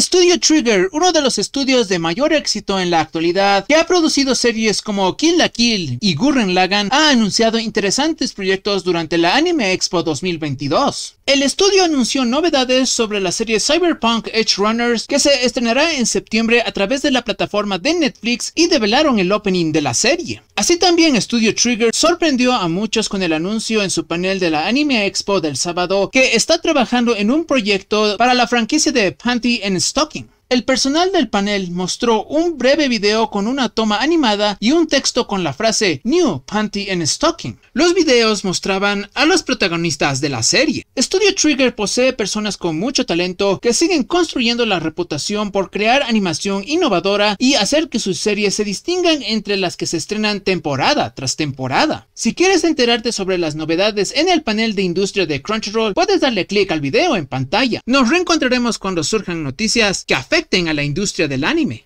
Studio Trigger, uno de los estudios de mayor éxito en la actualidad, que ha producido series como Kill la Kill y Gurren Lagan, ha anunciado interesantes proyectos durante la Anime Expo 2022. El estudio anunció novedades sobre la serie Cyberpunk Edge Runners que se estrenará en septiembre a través de la plataforma de Netflix y develaron el opening de la serie. Así también Studio Trigger sorprendió a muchos con el anuncio en su panel de la Anime Expo del sábado que está trabajando en un proyecto para la franquicia de Panty and Stocking. El personal del panel mostró un breve video con una toma animada y un texto con la frase New Panty and Stocking. Los videos mostraban a los protagonistas de la serie. Studio Trigger posee personas con mucho talento que siguen construyendo la reputación por crear animación innovadora y hacer que sus series se distingan entre las que se estrenan temporada tras temporada. Si quieres enterarte sobre las novedades en el panel de industria de Crunchyroll, puedes darle clic al video en pantalla. Nos reencontraremos cuando surjan noticias que afecten a la industria del anime.